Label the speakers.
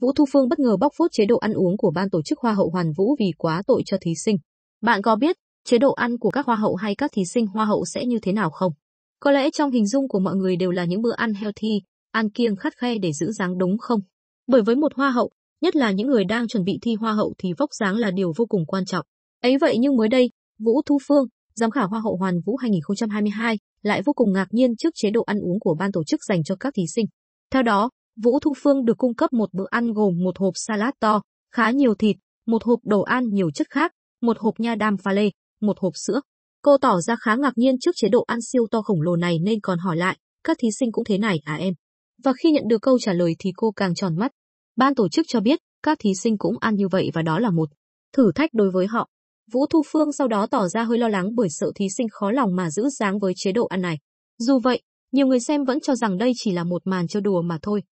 Speaker 1: Vũ Thu Phương bất ngờ bóc phốt chế độ ăn uống của ban tổ chức Hoa hậu Hoàn Vũ vì quá tội cho thí sinh. Bạn có biết chế độ ăn của các hoa hậu hay các thí sinh hoa hậu sẽ như thế nào không? Có lẽ trong hình dung của mọi người đều là những bữa ăn healthy, ăn kiêng khắt khe để giữ dáng đúng không? Bởi với một hoa hậu, nhất là những người đang chuẩn bị thi hoa hậu thì vóc dáng là điều vô cùng quan trọng. Ấy vậy nhưng mới đây, Vũ Thu Phương, giám khảo Hoa hậu Hoàn Vũ 2022, lại vô cùng ngạc nhiên trước chế độ ăn uống của ban tổ chức dành cho các thí sinh. Theo đó, Vũ Thu Phương được cung cấp một bữa ăn gồm một hộp salad to, khá nhiều thịt, một hộp đồ ăn nhiều chất khác, một hộp nha đam pha lê, một hộp sữa. Cô tỏ ra khá ngạc nhiên trước chế độ ăn siêu to khổng lồ này nên còn hỏi lại, các thí sinh cũng thế này à em? Và khi nhận được câu trả lời thì cô càng tròn mắt. Ban tổ chức cho biết, các thí sinh cũng ăn như vậy và đó là một thử thách đối với họ. Vũ Thu Phương sau đó tỏ ra hơi lo lắng bởi sợ thí sinh khó lòng mà giữ dáng với chế độ ăn này. Dù vậy, nhiều người xem vẫn cho rằng đây chỉ là một màn trêu đùa mà thôi.